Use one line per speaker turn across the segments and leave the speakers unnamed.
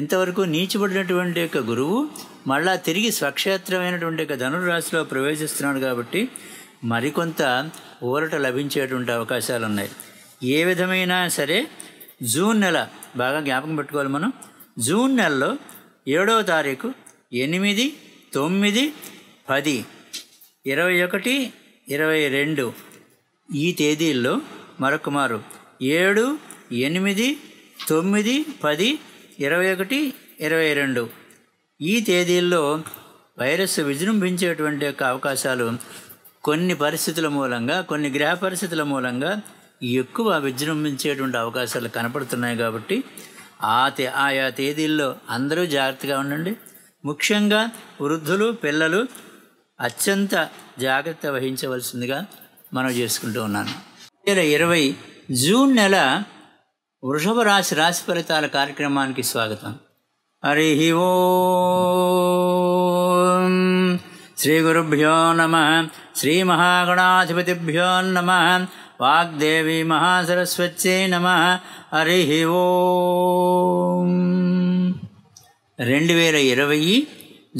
ఇంతవరకు నీచిపడినటువంటి యొక్క గురువు మళ్ళా తిరిగి స్వక్షేత్రమైనటువంటి యొక్క ధనురాశిలో ప్రవేశిస్తున్నాడు కాబట్టి మరికొంత ఊరట లభించేటువంటి అవకాశాలు ఉన్నాయి ఏ విధమైనా సరే జూన్ నెల బాగా జ్ఞాపకం పెట్టుకోవాలి మనం జూన్ నెలలో ఏడవ తారీఖు ఎనిమిది తొమ్మిది పది ఇరవై ఒకటి ఇరవై రెండు ఈ తేదీల్లో మరొకమారు ఏడు ఎనిమిది తొమ్మిది పది ఇరవై ఒకటి ఇరవై రెండు ఈ తేదీల్లో వైరస్ విజృంభించేటువంటి యొక్క అవకాశాలు కొన్ని పరిస్థితుల మూలంగా కొన్ని గ్రహ పరిస్థితుల మూలంగా ఎక్కువ విజృంభించేటువంటి అవకాశాలు కనపడుతున్నాయి కాబట్టి ఆ తే ఆయా తేదీల్లో అందరూ జాగ్రత్తగా ఉండండి ముఖ్యంగా వృద్ధులు పిల్లలు అత్యంత జాగ్రత్త వహించవలసిందిగా మనం చేసుకుంటూ ఉన్నాను ఇరవై జూన్ నెల వృషభ రాశి రాశి ఫలితాల కార్యక్రమానికి స్వాగతం హరి ఓ శ్రీ గురుభ్యో నమ శ్రీ మహాగణాధిపతిభ్యో నమ వాగ్దేవి మహాసరస్వత్యై నమ హరి ఓ రెండు వేల ఇరవై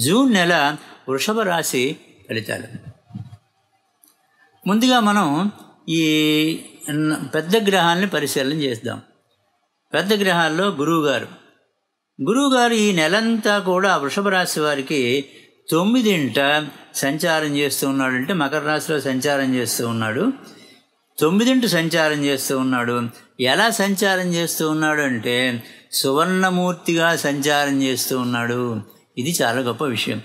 జూన్ నెల వృషభ రాశి ఫలితాలు ముందుగా మనం ఈ పెద్ద గ్రహాన్ని పరిశీలన చేద్దాం పెద్ద గ్రహాల్లో గురువుగారు గురువుగారు ఈ నెలంతా కూడా వృషభ రాశి వారికి తొమ్మిదింట సంచారం చేస్తూ ఉన్నాడు అంటే మకర రాశిలో సంచారం చేస్తూ ఉన్నాడు తొమ్మిదింటి సంచారం చేస్తూ ఉన్నాడు ఎలా సంచారం చేస్తూ ఉన్నాడు అంటే సువర్ణమూర్తిగా సంచారం చేస్తూ ఉన్నాడు ఇది చాలా గొప్ప విషయం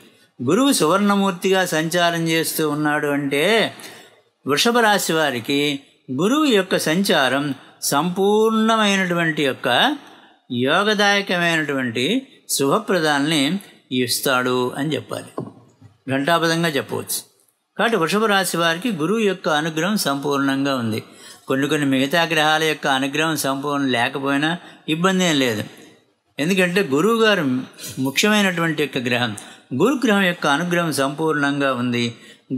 గురువు సువర్ణమూర్తిగా సంచారం చేస్తూ ఉన్నాడు అంటే వృషభ రాశి వారికి గురువు యొక్క సంచారం సంపూర్ణమైనటువంటి యొక్క యోగదాయకమైనటువంటి శుభప్రదాల్ని ఇస్తాడు అని చెప్పాలి ఘంటాపదంగా చెప్పవచ్చు కాబట్టి వృషభ రాశి వారికి గురువు యొక్క అనుగ్రహం సంపూర్ణంగా ఉంది కొన్ని కొన్ని మిగతా గ్రహాల యొక్క అనుగ్రహం సంపూర్ణం లేకపోయినా ఇబ్బంది ఏం లేదు ఎందుకంటే గురువు గారు ముఖ్యమైనటువంటి యొక్క గ్రహం గురుగ్రహం యొక్క అనుగ్రహం సంపూర్ణంగా ఉంది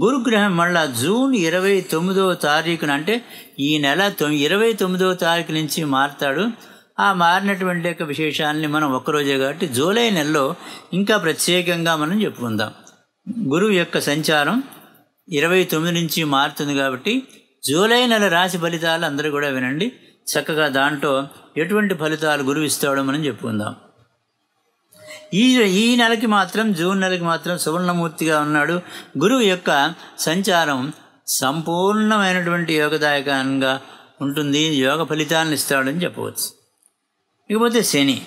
గురుగ్రహం మళ్ళా జూన్ ఇరవై తొమ్మిదవ తారీఖున అంటే ఈ నెల ఇరవై తొమ్మిదవ తారీఖు నుంచి మారుతాడు ఆ మారినటువంటి యొక్క విశేషాలని మనం ఒక్కరోజే కాబట్టి జూలై నెలలో ఇంకా ప్రత్యేకంగా మనం చెప్పుకుందాం గురువు యొక్క సంచారం ఇరవై తొమ్మిది నుంచి మారుతుంది కాబట్టి జూలై నెల రాశి ఫలితాలు అందరూ కూడా వినండి చక్కగా దాంట్లో ఎటువంటి ఫలితాలు గురువు ఇస్తాడో మనం చెప్పుకుందాం ఈ ఈ నెలకి మాత్రం జూన్ నెలకి మాత్రం సువర్ణమూర్తిగా ఉన్నాడు గురువు యొక్క సంచారం సంపూర్ణమైనటువంటి యోగదాయకంగా ఉంటుంది యోగ ఫలితాలను ఇస్తాడని చెప్పవచ్చు ఇకపోతే శని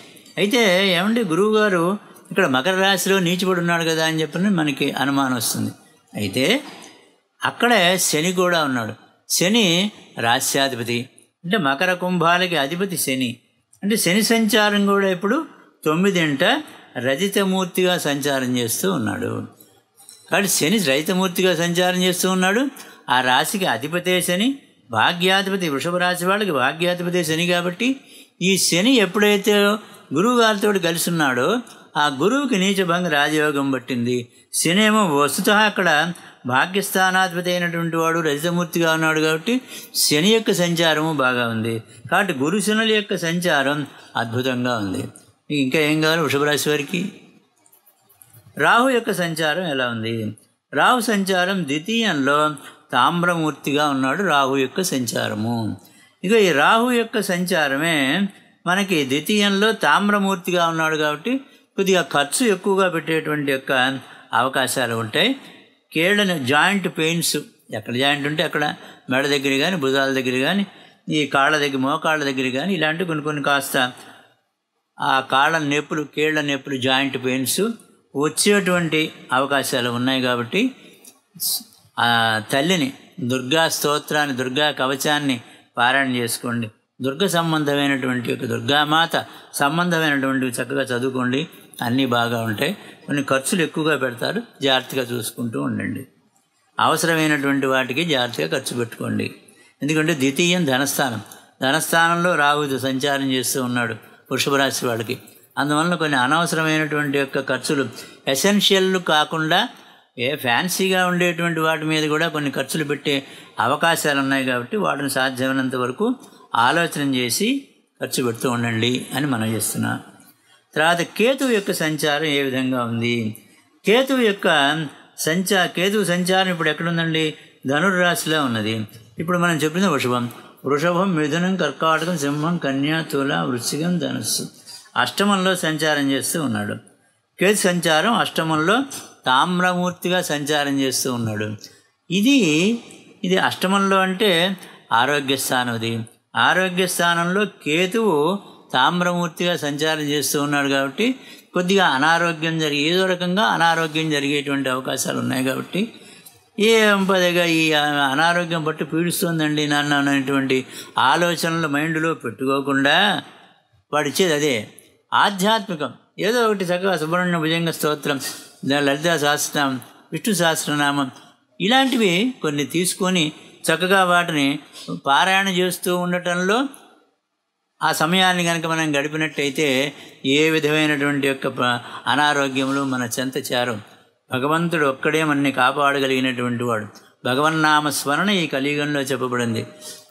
అయితే ఏమండి గురువుగారు ఇక్కడ మకర రాశిలో నీచిపడి ఉన్నాడు కదా అని చెప్పని మనకి అనుమానం వస్తుంది అయితే అక్కడే శని కూడా ఉన్నాడు శని రాశ్యాధిపతి అంటే మకర కుంభాలకి అధిపతి శని అంటే శని సంచారం కూడా ఇప్పుడు తొమ్మిదింట రజితమూర్తిగా సంచారం చేస్తూ ఉన్నాడు కాబట్టి శని రజితమూర్తిగా సంచారం చేస్తూ ఉన్నాడు ఆ రాశికి అధిపతే శని భాగ్యాధిపతి వృషభ రాశి వాళ్ళకి భాగ్యాధిపతి శని కాబట్టి ఈ శని ఎప్పుడైతే గురువు గారితో కలిసి ఉన్నాడో ఆ గురువుకి నీచభంగ రాజయోగం పట్టింది శని ఏమో వస్తుత అక్కడ భాగ్యస్థానాధిపతి అయినటువంటి వాడు రజితమూర్తిగా ఉన్నాడు కాబట్టి శని యొక్క సంచారము బాగా ఉంది కాబట్టి గురు శనుల యొక్క సంచారం అద్భుతంగా ఉంది నీకు ఇంకా ఏం కావాలి వృషభరాశి వారికి రాహు యొక్క సంచారం ఎలా ఉంది రాహు సంచారం ద్వితీయంలో తామ్రమూర్తిగా ఉన్నాడు రాహు యొక్క సంచారము ఇక ఈ రాహు యొక్క సంచారమే మనకి ద్వితీయంలో తామ్రమూర్తిగా ఉన్నాడు కాబట్టి కొద్దిగా ఖర్చు ఎక్కువగా పెట్టేటువంటి యొక్క అవకాశాలు ఉంటాయి కీళ్ళని జాయింట్ పెయిన్స్ ఎక్కడ జాయింట్ ఉంటే అక్కడ మెడ దగ్గర కానీ భుజాల దగ్గర కానీ ఈ కాళ్ళ దగ్గర మోకాళ్ళ దగ్గర కానీ ఇలాంటి కొన్ని కొన్ని కాస్త ఆ కాళ్ళ నొప్పులు కీళ్ళ నొప్పులు జాయింట్ పెయిన్స్ వచ్చేటువంటి అవకాశాలు ఉన్నాయి కాబట్టి ఆ తల్లిని దుర్గా స్తోత్రాన్ని దుర్గా కవచాన్ని పారాయణ చేసుకోండి దుర్గ సంబంధమైనటువంటి ఒక దుర్గామాత సంబంధమైనటువంటివి చక్కగా చదువుకోండి అన్నీ బాగా ఉంటాయి కొన్ని ఖర్చులు ఎక్కువగా పెడతారు జాగ్రత్తగా చూసుకుంటూ ఉండండి అవసరమైనటువంటి వాటికి జాగ్రత్తగా ఖర్చు పెట్టుకోండి ఎందుకంటే ద్వితీయం ధనస్థానం ధనస్థానంలో రాహుతో సంచారం చేస్తూ ఉన్నాడు వృషభ రాశి వాళ్ళకి అందువలన కొన్ని అనవసరమైనటువంటి యొక్క ఖర్చులు ఎసెన్షియల్ కాకుండా ఏ ఫ్యాన్సీగా ఉండేటువంటి వాటి మీద కూడా కొన్ని ఖర్చులు పెట్టే అవకాశాలు ఉన్నాయి కాబట్టి వాటిని సాధ్యమైనంత వరకు ఆలోచన చేసి ఖర్చు పెడుతూ ఉండండి అని మనం చేస్తున్నా తర్వాత కేతువు యొక్క సంచారం ఏ విధంగా ఉంది కేతువు యొక్క సంచ కేతువు సంచారం ఇప్పుడు ఎక్కడుందండి ధనుర్రాశిలో ఉన్నది ఇప్పుడు మనం చెప్పిన వృషభం వృషభం మిథునం కర్కాటకం సింహం కన్యా తుల వృశ్చికం ధనుస్సు అష్టమంలో సంచారం చేస్తూ ఉన్నాడు కేతు సంచారం అష్టమంలో తామ్రమూర్తిగా సంచారం చేస్తూ ఉన్నాడు ఇది ఇది అష్టమంలో అంటే ఆరోగ్య స్థానం ఇది ఆరోగ్య స్థానంలో కేతువు తామ్రమూర్తిగా సంచారం చేస్తూ ఉన్నాడు కాబట్టి కొద్దిగా అనారోగ్యం జరిగే ఏదో రకంగా అనారోగ్యం జరిగేటువంటి అవకాశాలు ఉన్నాయి కాబట్టి ఏ పదిగా ఈ అనారోగ్యం పట్టి పీడిస్తుందండి నాన్న అనేటువంటి ఆలోచనలు మైండ్లో పెట్టుకోకుండా వాడు ఇచ్చేది అదే ఆధ్యాత్మికం ఏదో ఒకటి చక్కగా సుబ్రహ్మణ్య భుజంగ స్తోత్రం లలితా శాస్త్రం విష్ణు సహస్రనామం ఇలాంటివి కొన్ని తీసుకొని చక్కగా వాటిని పారాయణ చేస్తూ ఉండటంలో ఆ సమయాన్ని కనుక మనం గడిపినట్టయితే ఏ విధమైనటువంటి యొక్క అనారోగ్యములు మన చెంత చేరం భగవంతుడు ఒక్కడే మనని కాపాడగలిగినటువంటి వాడు భగవన్నామ నామస్మరణ ఈ కలియుగంలో చెప్పబడింది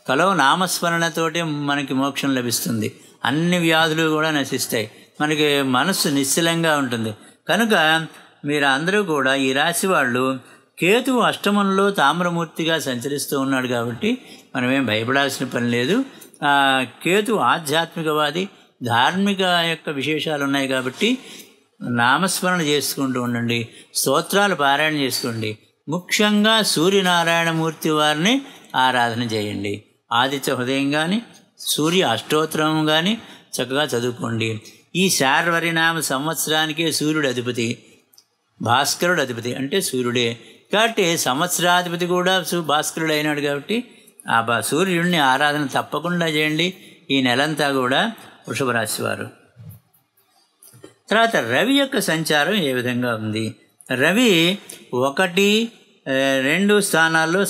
కలో నామస్మరణతోటే మనకి మోక్షం లభిస్తుంది అన్ని వ్యాధులు కూడా నశిస్తాయి మనకి మనస్సు నిశ్చలంగా ఉంటుంది కనుక మీరు అందరూ కూడా ఈ రాశి వాళ్ళు కేతు అష్టమంలో తామ్రమూర్తిగా సంచరిస్తూ ఉన్నాడు కాబట్టి మనమేం భయపడాల్సిన పని లేదు కేతు ఆధ్యాత్మికవాది ధార్మిక యొక్క విశేషాలు ఉన్నాయి కాబట్టి నామస్మరణ చేసుకుంటూ ఉండండి స్తోత్రాలు పారాయణ చేసుకోండి ముఖ్యంగా సూర్యనారాయణమూర్తి వారిని ఆరాధన చేయండి ఆదిత్య హృదయం కానీ సూర్య అష్టోత్తరం కానీ చక్కగా చదువుకోండి ఈ శార్వరినామ సంవత్సరానికే సూర్యుడు అధిపతి భాస్కరుడు అధిపతి అంటే సూర్యుడే కాబట్టి సంవత్సరాధిపతి కూడా భాస్కరుడు అయినాడు కాబట్టి ఆ సూర్యుడిని ఆరాధన తప్పకుండా చేయండి ఈ నెలంతా కూడా వృషభ వారు తర్వాత రవి యొక్క సంచారం ఏ విధంగా ఉంది రవి ఒకటి రెండు స్థానాల్లో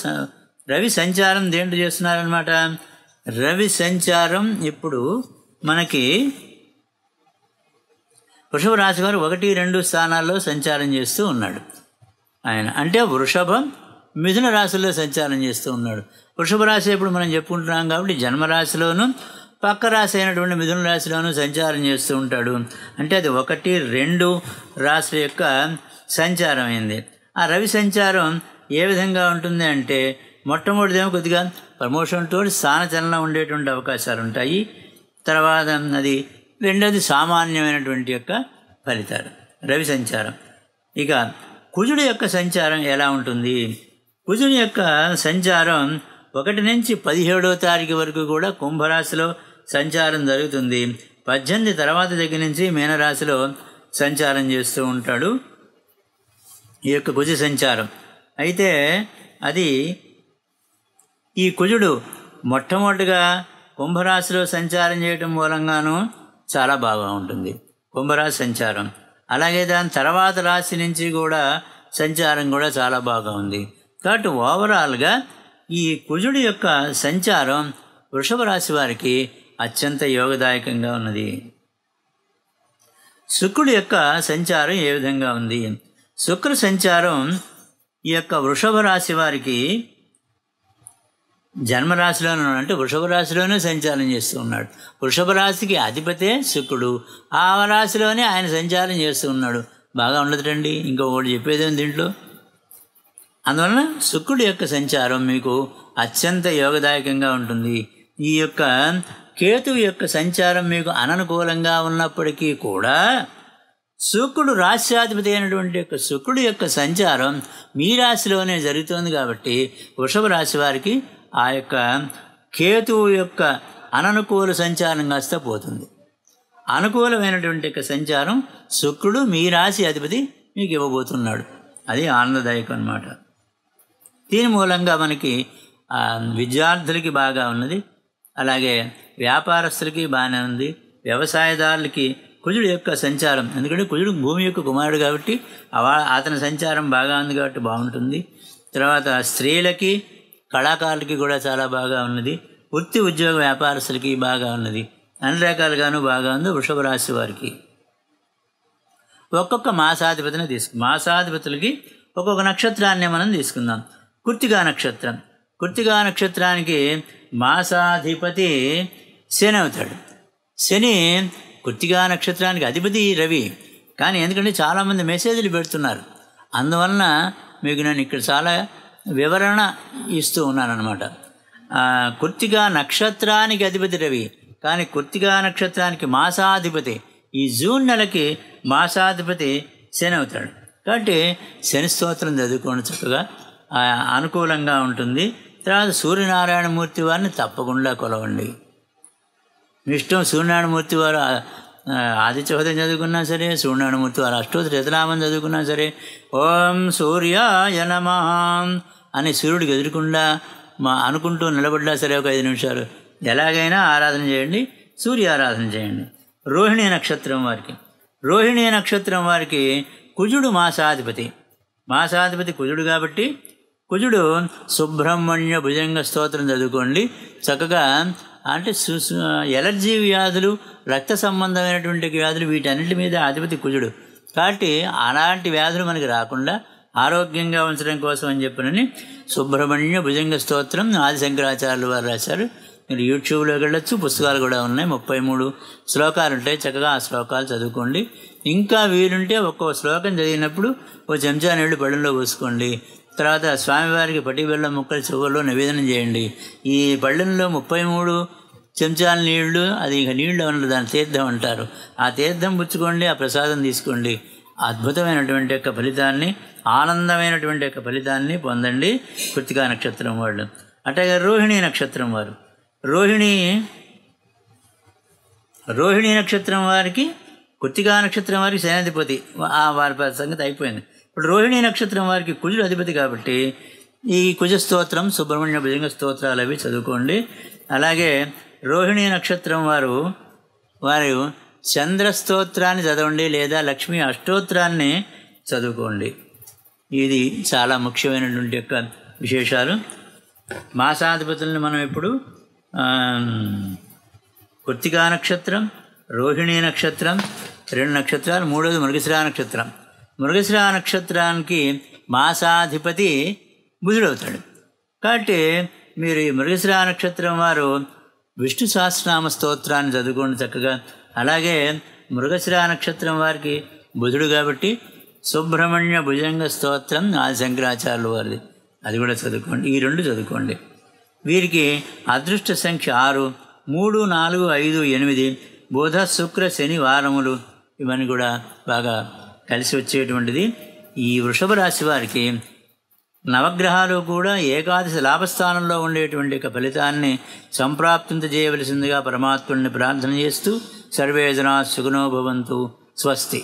రవి సంచారం దేంటి చేస్తున్నారనమాట రవి సంచారం ఇప్పుడు మనకి వృషభ రాశి వారు ఒకటి రెండు స్థానాల్లో సంచారం చేస్తూ ఉన్నాడు ఆయన అంటే వృషభం మిథున రాశిలో సంచారం చేస్తూ ఉన్నాడు వృషభ రాశి ఇప్పుడు మనం చెప్పుకుంటున్నాం కాబట్టి జన్మరాశిలోను పక్క రాశి అయినటువంటి మిథున రాశిలోనూ సంచారం చేస్తూ ఉంటాడు అంటే అది ఒకటి రెండు రాశుల యొక్క సంచారం అయింది ఆ రవి సంచారం ఏ విధంగా ఉంటుంది అంటే మొట్టమొదటిదేమో కొద్దిగా ప్రమోషన్తో స్థానచలనం ఉండేటువంటి అవకాశాలు ఉంటాయి తర్వాత అది రెండోది సామాన్యమైనటువంటి యొక్క ఫలితాలు రవి సంచారం ఇక కుజుడు యొక్క సంచారం ఎలా ఉంటుంది కుజుని యొక్క సంచారం ఒకటి నుంచి పదిహేడో తారీఖు వరకు కూడా కుంభరాశిలో సంచారం జరుగుతుంది పద్దెనిమిది తర్వాత దగ్గర నుంచి మీనరాశిలో సంచారం చేస్తూ ఉంటాడు ఈ యొక్క కుజ సంచారం అయితే అది ఈ కుజుడు మొట్టమొదటిగా కుంభరాశిలో సంచారం చేయటం మూలంగాను చాలా బాగా ఉంటుంది కుంభరాశి సంచారం అలాగే దాని తర్వాత రాశి నుంచి కూడా సంచారం కూడా చాలా బాగా ఉంది కాబట్టి ఓవరాల్గా ఈ కుజుడి యొక్క సంచారం వృషభ రాశి వారికి అత్యంత యోగదాయకంగా ఉన్నది శుక్రుడి యొక్క సంచారం ఏ విధంగా ఉంది శుక్ర సంచారం ఈ యొక్క వృషభ రాశి వారికి జన్మరాశిలోనే అంటే వృషభ రాశిలోనే సంచారం చేస్తూ ఉన్నాడు వృషభ రాశికి అధిపతే శుక్రుడు ఆ రాశిలోనే ఆయన సంచారం చేస్తూ ఉన్నాడు బాగా ఇంకో ఇంకొకటి చెప్పేదేమి దీంట్లో అందువలన శుక్రుడి యొక్క సంచారం మీకు అత్యంత యోగదాయకంగా ఉంటుంది ఈ యొక్క కేతువు యొక్క సంచారం మీకు అననుకూలంగా ఉన్నప్పటికీ కూడా శుక్రుడు రాశ్యాధిపతి అయినటువంటి యొక్క శుక్రుడు యొక్క సంచారం మీ రాశిలోనే జరుగుతోంది కాబట్టి వృషభ రాశి వారికి ఆ యొక్క కేతువు యొక్క అననుకూల సంచారం కాస్త పోతుంది అనుకూలమైనటువంటి యొక్క సంచారం శుక్రుడు మీ రాశి అధిపతి మీకు ఇవ్వబోతున్నాడు అది ఆనందదాయకం అనమాట దీని మూలంగా మనకి విద్యార్థులకి బాగా ఉన్నది అలాగే వ్యాపారస్తులకి బాగానే ఉంది వ్యవసాయదారులకి కుజుడు యొక్క సంచారం ఎందుకంటే కుజుడు భూమి యొక్క కుమారుడు కాబట్టి అతని సంచారం బాగా ఉంది కాబట్టి బాగుంటుంది తర్వాత స్త్రీలకి కళాకారులకి కూడా చాలా బాగా ఉన్నది వృత్తి ఉద్యోగ వ్యాపారస్తులకి బాగా ఉన్నది అన్ని రకాలుగాను బాగా ఉంది వృషభ రాశి వారికి ఒక్కొక్క మాసాధిపతిని తీసుకు మాసాధిపతులకి ఒక్కొక్క నక్షత్రాన్ని మనం తీసుకుందాం కుర్తిగా నక్షత్రం కుర్తిగా నక్షత్రానికి మాసాధిపతి శని అవుతాడు శని కుర్తిగా నక్షత్రానికి అధిపతి రవి కానీ ఎందుకంటే చాలామంది మెసేజ్లు పెడుతున్నారు అందువలన మీకు నేను ఇక్కడ చాలా వివరణ ఇస్తూ ఉన్నాను అనమాట కుర్తిగా నక్షత్రానికి అధిపతి రవి కానీ కుర్తిగా నక్షత్రానికి మాసాధిపతి ఈ జూన్ నెలకి మాసాధిపతి శని అవుతాడు కాబట్టి శని స్తోత్రం చదువుకోండి చక్కగా అనుకూలంగా ఉంటుంది తర్వాత సూర్యనారాయణమూర్తి వారిని తప్పకుండా కొలవండి ఇష్టం సూర్యనారాయణమూర్తి వారు ఆది చౌదరి చదువుకున్నా సరే సూర్యనారాయణమూర్తి వారు అష్టోత్తర శతనామం చదువుకున్నా సరే ఓం సూర్యాయ నమ అని సూర్యుడికి ఎదురకుండా మా అనుకుంటూ నిలబడ్డా సరే ఒక ఐదు నిమిషాలు ఎలాగైనా ఆరాధన చేయండి సూర్య ఆరాధన చేయండి రోహిణీ నక్షత్రం వారికి రోహిణీ నక్షత్రం వారికి కుజుడు మాసాధిపతి మాసాధిపతి కుజుడు కాబట్టి కుజుడు సుబ్రహ్మణ్య భుజంగ స్తోత్రం చదువుకోండి చక్కగా అంటే ఎలర్జీ వ్యాధులు రక్త సంబంధమైనటువంటి వ్యాధులు వీటన్నిటి మీద అధిపతి కుజుడు కాబట్టి అలాంటి వ్యాధులు మనకి రాకుండా ఆరోగ్యంగా ఉంచడం కోసం అని చెప్పినని సుబ్రహ్మణ్య భుజంగ స్తోత్రం ఆది శంకరాచార్యులు వారు రాశారు మీరు యూట్యూబ్లో వెళ్ళొచ్చు పుస్తకాలు కూడా ఉన్నాయి ముప్పై మూడు శ్లోకాలు ఉంటాయి చక్కగా ఆ శ్లోకాలు చదువుకోండి ఇంకా వీలుంటే ఒక్కో శ్లోకం చదివినప్పుడు ఓ చెంచా నీళ్ళు పళ్ళల్లో పోసుకోండి తర్వాత స్వామివారికి పట్టి బెల్లం ముక్కలు చెవుల్లో నివేదనం చేయండి ఈ పళ్ళెంలో ముప్పై మూడు చెంచాల నీళ్లు అది ఇక నీళ్లు అనరు దాని తీర్థం అంటారు ఆ తీర్థం పుచ్చుకోండి ఆ ప్రసాదం తీసుకోండి అద్భుతమైనటువంటి యొక్క ఫలితాన్ని ఆనందమైనటువంటి యొక్క ఫలితాన్ని పొందండి కృతికా నక్షత్రం వాళ్ళు అట్టగా రోహిణి నక్షత్రం వారు రోహిణి రోహిణి నక్షత్రం వారికి కృతికా నక్షత్రం వారికి సేనాధిపతి వారి సంగతి అయిపోయింది ఇప్పుడు రోహిణి నక్షత్రం వారికి కుజుడు అధిపతి కాబట్టి ఈ కుజ స్తోత్రం సుబ్రహ్మణ్య భుజంగ స్తోత్రాలు అవి చదువుకోండి అలాగే రోహిణి నక్షత్రం వారు వారు చంద్రస్తోత్రాన్ని చదవండి లేదా లక్ష్మీ అష్టోత్రాన్ని చదువుకోండి ఇది చాలా ముఖ్యమైనటువంటి యొక్క విశేషాలు మాసాధిపతులను మనం ఇప్పుడు కృత్తికా నక్షత్రం రోహిణీ నక్షత్రం రెండు నక్షత్రాలు మూడోది మృగశిరా నక్షత్రం మృగశిరా నక్షత్రానికి మాసాధిపతి బుధుడవుతాడు కాబట్టి మీరు ఈ మృగశిరా నక్షత్రం వారు విష్ణు సహస్రనామ స్తోత్రాన్ని చదువుకోండి చక్కగా అలాగే మృగశిరా నక్షత్రం వారికి బుధుడు కాబట్టి సుబ్రహ్మణ్య భుజంగ స్తోత్రం ఆది శంకరాచార్యుల వారిది అది కూడా చదువుకోండి ఈ రెండు చదువుకోండి వీరికి అదృష్ట సంఖ్య ఆరు మూడు నాలుగు ఐదు ఎనిమిది బుధ శుక్ర శని వారములు ఇవన్నీ కూడా బాగా కలిసి వచ్చేటువంటిది ఈ వృషభ రాశి వారికి నవగ్రహాలు కూడా ఏకాదశి లాభస్థానంలో ఉండేటువంటి యొక్క ఫలితాన్ని చేయవలసిందిగా పరమాత్ముడిని ప్రార్థన చేస్తూ సర్వేజనా సుగుణోభవంతు స్వస్తి